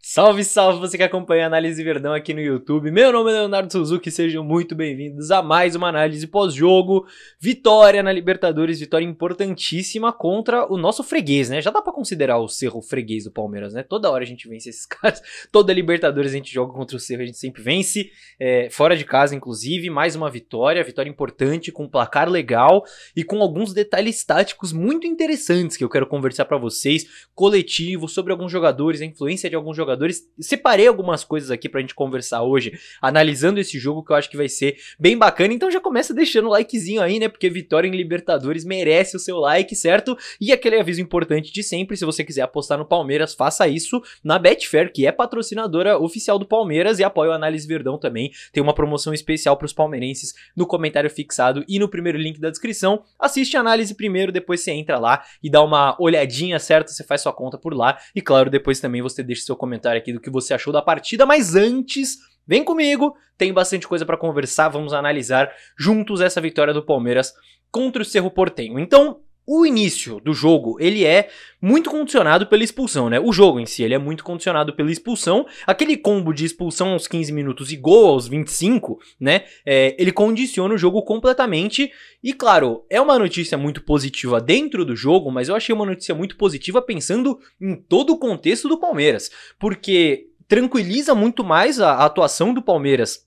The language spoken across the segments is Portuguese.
Salve, salve você que acompanha a Análise Verdão aqui no YouTube. Meu nome é Leonardo Suzuki, sejam muito bem-vindos a mais uma análise pós-jogo. Vitória na Libertadores, vitória importantíssima contra o nosso freguês, né? Já dá para considerar o Cerro freguês do Palmeiras, né? Toda hora a gente vence esses caras. Toda Libertadores a gente joga contra o Cerro, a gente sempre vence. É, fora de casa, inclusive, mais uma vitória, vitória importante, com um placar legal e com alguns detalhes táticos muito interessantes que eu quero conversar para vocês, coletivo, sobre alguns jogadores, a influência de alguns jogadores jogadores. Separei algumas coisas aqui pra gente conversar hoje, analisando esse jogo que eu acho que vai ser bem bacana. Então já começa deixando o likezinho aí, né? Porque vitória em Libertadores merece o seu like, certo? E aquele aviso importante de sempre, se você quiser apostar no Palmeiras, faça isso na Betfair, que é patrocinadora oficial do Palmeiras e apoia o Análise Verdão também. Tem uma promoção especial para os palmeirenses no comentário fixado e no primeiro link da descrição. Assiste a análise primeiro, depois você entra lá e dá uma olhadinha, certo? Você faz sua conta por lá e claro, depois também você deixa seu comentário comentário aqui do que você achou da partida, mas antes, vem comigo, tem bastante coisa para conversar, vamos analisar juntos essa vitória do Palmeiras contra o Cerro Portenho. Então, o início do jogo, ele é muito condicionado pela expulsão, né? O jogo em si, ele é muito condicionado pela expulsão. Aquele combo de expulsão aos 15 minutos e gol aos 25, né? É, ele condiciona o jogo completamente. E claro, é uma notícia muito positiva dentro do jogo, mas eu achei uma notícia muito positiva pensando em todo o contexto do Palmeiras. Porque tranquiliza muito mais a, a atuação do Palmeiras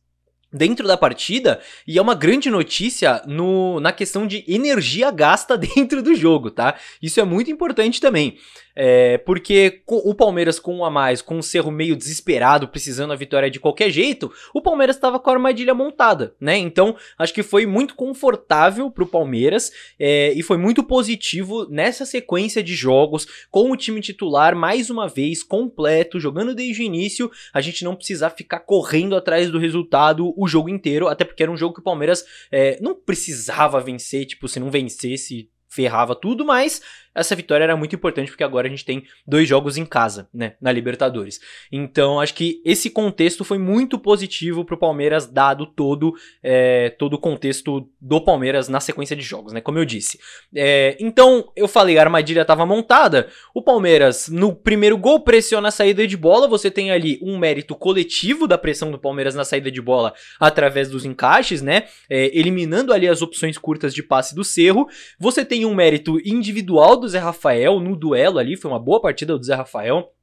dentro da partida e é uma grande notícia no, na questão de energia gasta dentro do jogo, tá? Isso é muito importante também. É, porque o Palmeiras com um a mais, com o um Cerro meio desesperado, precisando a vitória de qualquer jeito, o Palmeiras estava com a armadilha montada, né? Então, acho que foi muito confortável pro Palmeiras é, e foi muito positivo nessa sequência de jogos, com o time titular mais uma vez completo, jogando desde o início, a gente não precisar ficar correndo atrás do resultado o jogo inteiro, até porque era um jogo que o Palmeiras é, não precisava vencer, tipo, se não vencesse ferrava tudo, mas essa vitória era muito importante porque agora a gente tem dois jogos em casa, né, na Libertadores. Então acho que esse contexto foi muito positivo para o Palmeiras, dado todo, é, todo o contexto do Palmeiras na sequência de jogos, né, como eu disse. É, então eu falei, a armadilha estava montada, o Palmeiras no primeiro gol pressiona a saída de bola, você tem ali um mérito coletivo da pressão do Palmeiras na saída de bola através dos encaixes, né, é, eliminando ali as opções curtas de passe do Cerro, você tem um mérito individual do Zé Rafael no duelo ali, foi uma boa partida do Zé Rafael.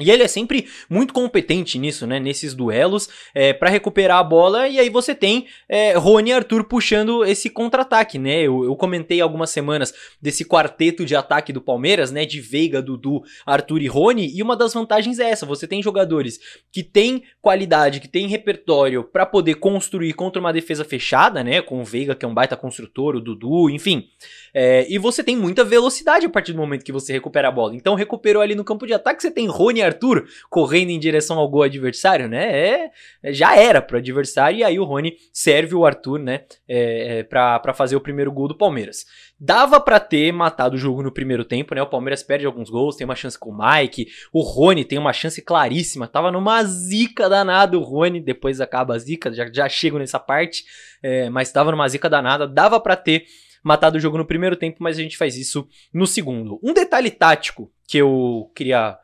E ele é sempre muito competente nisso, né? Nesses duelos, é, para recuperar a bola. E aí você tem é, Rony e Arthur puxando esse contra-ataque, né? Eu, eu, comentei algumas semanas desse quarteto de ataque do Palmeiras, né? De Veiga, Dudu, Arthur e Rony. E uma das vantagens é essa: você tem jogadores que têm qualidade, que têm repertório para poder construir contra uma defesa fechada, né? Com o Veiga, que é um baita construtor, o Dudu, enfim. É, e você tem muita velocidade a partir do momento que você recupera a bola. Então recuperou ali no campo de ataque, você tem Rony Arthur correndo em direção ao gol adversário, né? É, é já era para adversário e aí o Rony serve o Arthur, né? é, é para fazer o primeiro gol do Palmeiras. Dava para ter matado o jogo no primeiro tempo, né? O Palmeiras perde alguns gols, tem uma chance com o Mike, o Rony tem uma chance claríssima, tava numa zica danada o Rony, depois acaba a zica, já, já chego nessa parte, é, mas tava numa zica danada, dava para ter matado o jogo no primeiro tempo, mas a gente faz isso no segundo. Um detalhe tático que eu queria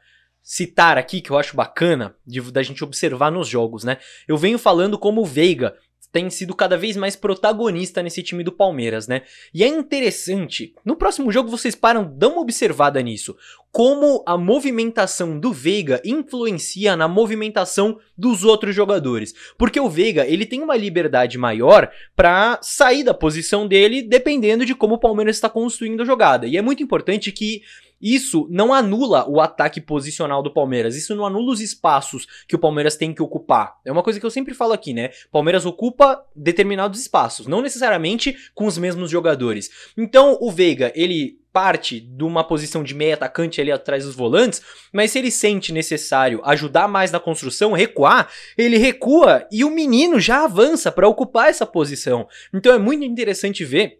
citar aqui, que eu acho bacana, de, da gente observar nos jogos, né? Eu venho falando como o Veiga tem sido cada vez mais protagonista nesse time do Palmeiras, né? E é interessante, no próximo jogo vocês param, dão uma observada nisso, como a movimentação do Veiga influencia na movimentação dos outros jogadores, porque o Veiga, ele tem uma liberdade maior para sair da posição dele dependendo de como o Palmeiras está construindo a jogada. E é muito importante que isso não anula o ataque posicional do Palmeiras, isso não anula os espaços que o Palmeiras tem que ocupar. É uma coisa que eu sempre falo aqui, né? Palmeiras ocupa determinados espaços, não necessariamente com os mesmos jogadores. Então, o Veiga, ele parte de uma posição de meia atacante ali atrás dos volantes, mas se ele sente necessário ajudar mais na construção, recuar, ele recua e o menino já avança para ocupar essa posição. Então é muito interessante ver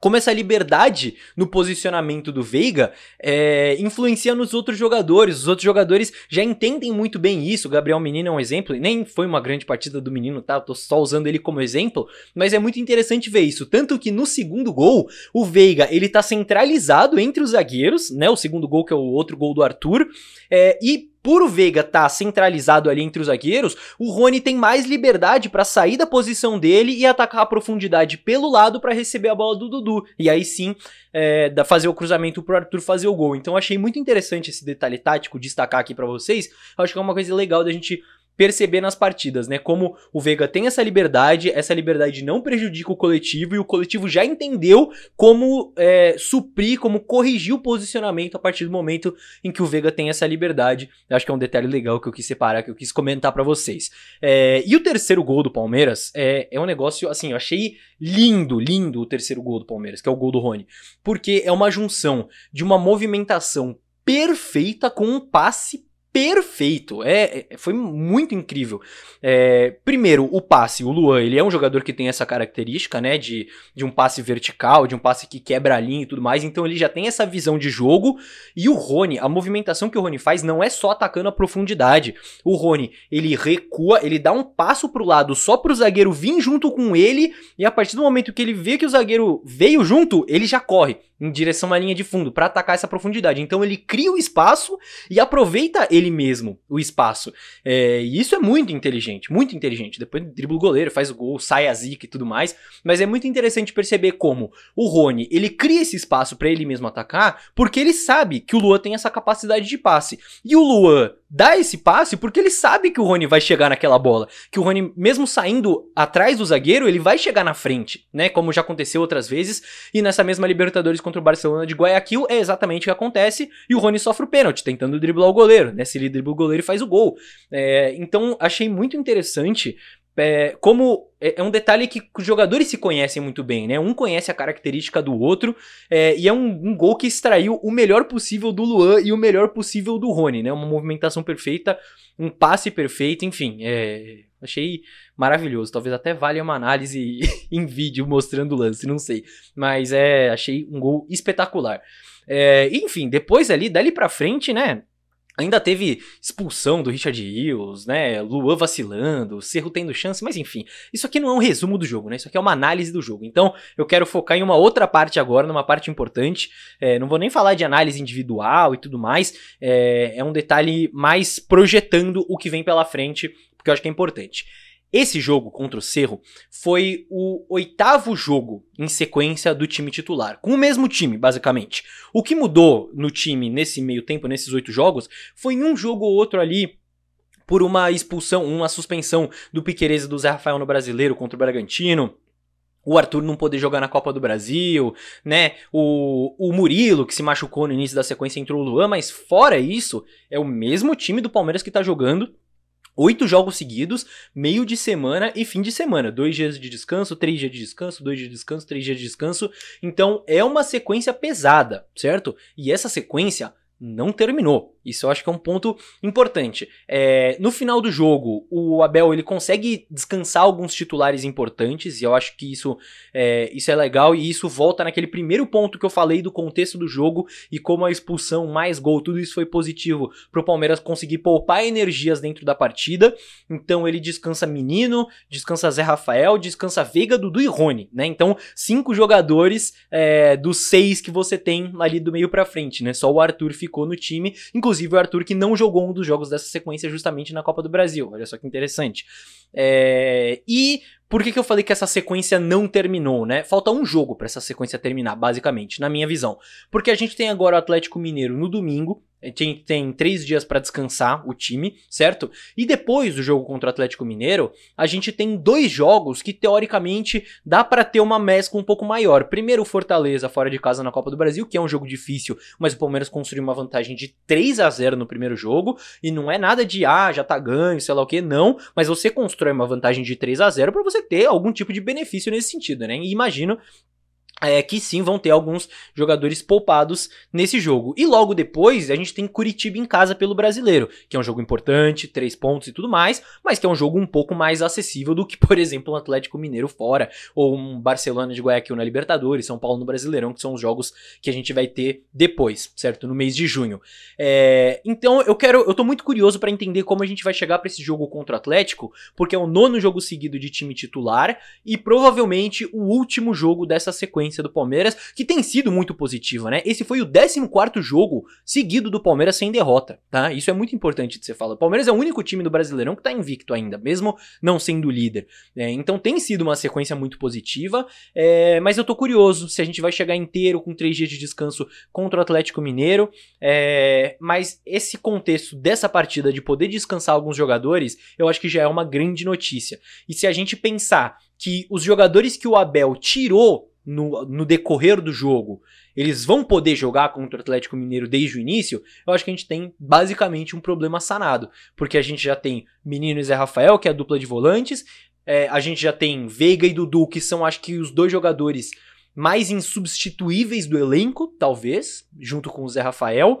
como essa liberdade no posicionamento do Veiga é, influencia nos outros jogadores. Os outros jogadores já entendem muito bem isso. O Gabriel Menino é um exemplo, nem foi uma grande partida do menino, tá? Eu tô só usando ele como exemplo, mas é muito interessante ver isso. Tanto que no segundo gol, o Veiga ele tá centralizado entre os zagueiros, né? O segundo gol, que é o outro gol do Arthur, é, e por o Veiga estar tá centralizado ali entre os zagueiros, o Rony tem mais liberdade para sair da posição dele e atacar a profundidade pelo lado para receber a bola do Dudu. E aí sim, é, fazer o cruzamento pro Arthur fazer o gol. Então achei muito interessante esse detalhe tático, destacar aqui para vocês. Acho que é uma coisa legal da gente perceber nas partidas, né? Como o Veiga tem essa liberdade, essa liberdade não prejudica o coletivo e o coletivo já entendeu como é, suprir, como corrigir o posicionamento a partir do momento em que o Veiga tem essa liberdade. Eu acho que é um detalhe legal que eu quis separar, que eu quis comentar para vocês. É, e o terceiro gol do Palmeiras é, é um negócio, assim, eu achei lindo, lindo o terceiro gol do Palmeiras, que é o gol do Rony, porque é uma junção de uma movimentação perfeita com um passe perfeito. É, é, foi muito incrível. É, primeiro, o passe. O Luan, ele é um jogador que tem essa característica, né? De, de um passe vertical, de um passe que quebra a linha e tudo mais. Então ele já tem essa visão de jogo. E o Rony, a movimentação que o Rony faz não é só atacando a profundidade. O Rony, ele recua, ele dá um passo pro lado só pro zagueiro vir junto com ele. E a partir do momento que ele vê que o zagueiro veio junto, ele já corre em direção à linha de fundo para atacar essa profundidade. Então ele cria o espaço e aproveita ele mesmo o espaço. É, e isso é muito inteligente, muito inteligente. Depois dribla o goleiro, faz o gol, sai a zica e tudo mais. Mas é muito interessante perceber como o Rony ele cria esse espaço para ele mesmo atacar, porque ele sabe que o Luan tem essa capacidade de passe. E o Luan dá esse passe porque ele sabe que o Rony vai chegar naquela bola. Que o Rony, mesmo saindo atrás do zagueiro, ele vai chegar na frente, né? Como já aconteceu outras vezes. E nessa mesma Libertadores contra o Barcelona de Guayaquil, é exatamente o que acontece. E o Rony sofre o pênalti, tentando driblar o goleiro, né? Se ele dribla o goleiro, e faz o gol. É, então, achei muito interessante é, como é, é, um detalhe que os jogadores se conhecem muito bem, né? Um conhece a característica do outro, é, e é um, um, gol que extraiu o melhor possível do Luan e o melhor possível do Rony, né? Uma movimentação perfeita, um passe perfeito, enfim. É, achei maravilhoso. Talvez até valha uma análise em vídeo mostrando o lance, não sei. Mas é, achei um gol espetacular. É, enfim, depois ali, dali pra frente, né? Ainda teve expulsão do Richard Hills, né? Luan vacilando, Cerro tendo chance, mas enfim. Isso aqui não é um resumo do jogo, né? Isso aqui é uma análise do jogo. Então eu quero focar em uma outra parte agora, numa parte importante. É, não vou nem falar de análise individual e tudo mais. É, é um detalhe mais projetando o que vem pela frente, porque eu acho que é importante. Esse jogo contra o Cerro foi o oitavo jogo em sequência do time titular, com o mesmo time, basicamente. O que mudou no time nesse meio tempo, nesses oito jogos, foi um jogo ou outro ali por uma expulsão, uma suspensão do Piquerez e do Zé Rafael no Brasileiro contra o Bragantino o Arthur não poder jogar na Copa do Brasil, né? O, o Murilo, que se machucou no início da sequência, entrou o Luan, mas fora isso, é o mesmo time do Palmeiras que tá jogando Oito jogos seguidos, meio de semana e fim de semana. Dois dias de descanso, três dias de descanso, dois dias de descanso, três dias de descanso. Então é uma sequência pesada, certo? E essa sequência não terminou. Isso eu acho que é um ponto importante. É, no final do jogo, o Abel ele consegue descansar alguns titulares importantes, e eu acho que isso é, isso é legal, e isso volta naquele primeiro ponto que eu falei do contexto do jogo e como a expulsão mais gol, tudo isso foi positivo pro Palmeiras conseguir poupar energias dentro da partida. Então ele descansa Menino, descansa Zé Rafael, descansa Veiga, Dudu e Rony, né? Então, cinco jogadores é, dos seis que você tem ali do meio para frente, né? Só o Arthur ficou no time, inclusive inclusive o Arthur, que não jogou um dos jogos dessa sequência justamente na Copa do Brasil. Olha só que interessante. É, e por que, que eu falei que essa sequência não terminou, né? Falta um jogo para essa sequência terminar, basicamente, na minha visão. Porque a gente tem agora o Atlético Mineiro no domingo, eh, tem, tem três dias para descansar o time, certo? E depois do jogo contra o Atlético Mineiro, a gente tem dois jogos que teoricamente dá para ter uma mescla um pouco maior. Primeiro, o Fortaleza fora de casa na Copa do Brasil, que é um jogo difícil, mas o Palmeiras construiu uma vantagem de 3 a 0 no primeiro jogo, e não é nada de ah, já tá ganho, sei lá o que, não, mas você constrói uma vantagem de 3 a 0 para você você ter algum tipo de benefício nesse sentido, né? E imagino é, que sim vão ter alguns jogadores poupados nesse jogo. E logo depois a gente tem Curitiba em casa pelo brasileiro, que é um jogo importante, três pontos e tudo mais, mas que é um jogo um pouco mais acessível do que, por exemplo, um Atlético Mineiro fora, ou um Barcelona de Guayaquil na Libertadores, São Paulo no Brasileirão, que são os jogos que a gente vai ter depois, certo? No mês de junho. É, então eu quero, eu tô muito curioso para entender como a gente vai chegar para esse jogo contra o Atlético, porque é o nono jogo seguido de time titular e provavelmente o último jogo dessa sequência sequência do Palmeiras, que tem sido muito positiva, né? Esse foi o 14º jogo seguido do Palmeiras sem derrota, tá? Isso é muito importante de ser falado. O Palmeiras é o único time do Brasileirão que tá invicto ainda, mesmo não sendo líder. É, então tem sido uma sequência muito positiva, é, mas eu tô curioso se a gente vai chegar inteiro com três dias de descanso contra o Atlético Mineiro, é, mas esse contexto dessa partida de poder descansar alguns jogadores, eu acho que já é uma grande notícia. E se a gente pensar que os jogadores que o Abel tirou no, no decorrer do jogo eles vão poder jogar contra o Atlético Mineiro desde o início, eu acho que a gente tem basicamente um problema sanado. Porque a gente já tem Menino e Zé Rafael, que é a dupla de volantes, é, a gente já tem Veiga e Dudu, que são acho que os dois jogadores mais insubstituíveis do elenco, talvez, junto com o Zé Rafael.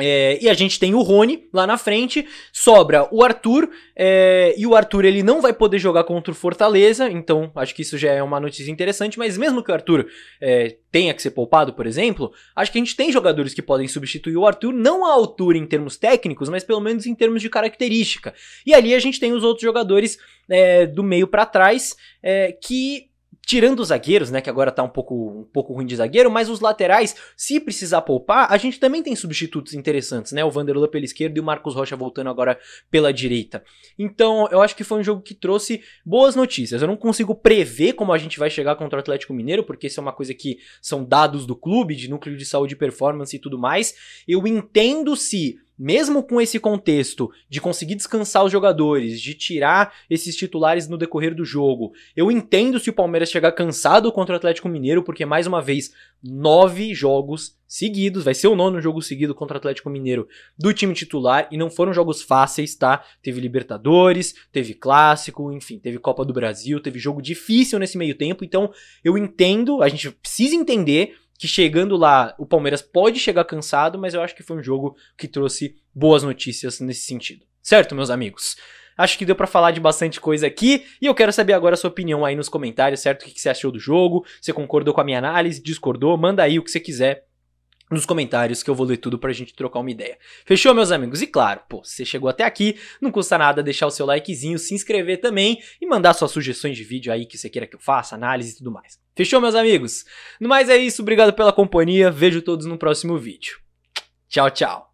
É, e a gente tem o Rony lá na frente, sobra o Arthur, é, e o Arthur ele não vai poder jogar contra o Fortaleza, então acho que isso já é uma notícia interessante, mas mesmo que o Arthur é, tenha que ser poupado, por exemplo, acho que a gente tem jogadores que podem substituir o Arthur, não à altura em termos técnicos, mas pelo menos em termos de característica. E ali a gente tem os outros jogadores é, do meio para trás, é, que Tirando os zagueiros, né, que agora tá um pouco, um pouco ruim de zagueiro, mas os laterais, se precisar poupar, a gente também tem substitutos interessantes, né? O Vanderlan pela esquerda e o Marcos Rocha voltando agora pela direita. Então, eu acho que foi um jogo que trouxe boas notícias. Eu não consigo prever como a gente vai chegar contra o Atlético Mineiro, porque isso é uma coisa que são dados do clube, de núcleo de saúde e performance e tudo mais. Eu entendo se mesmo com esse contexto de conseguir descansar os jogadores, de tirar esses titulares no decorrer do jogo, eu entendo se o Palmeiras chegar cansado contra o Atlético Mineiro, porque mais uma vez, nove jogos seguidos, vai ser o nono jogo seguido contra o Atlético Mineiro do time titular, e não foram jogos fáceis, tá? Teve Libertadores, teve Clássico, enfim, teve Copa do Brasil, teve jogo difícil nesse meio tempo, então eu entendo, a gente precisa entender que chegando lá, o Palmeiras pode chegar cansado, mas eu acho que foi um jogo que trouxe boas notícias nesse sentido. Certo, meus amigos? Acho que deu para falar de bastante coisa aqui e eu quero saber agora a sua opinião aí nos comentários, certo? O que você achou do jogo? Você concordou com a minha análise? Discordou? Manda aí o que você quiser nos comentários que eu vou ler tudo pra gente trocar uma ideia. Fechou, meus amigos? E claro, pô, se você chegou até aqui, não custa nada deixar o seu likezinho, se inscrever também e mandar suas sugestões de vídeo aí que você queira que eu faça, análise e tudo mais. Fechou, meus amigos? No mais é isso, obrigado pela companhia, vejo todos no próximo vídeo. Tchau, tchau.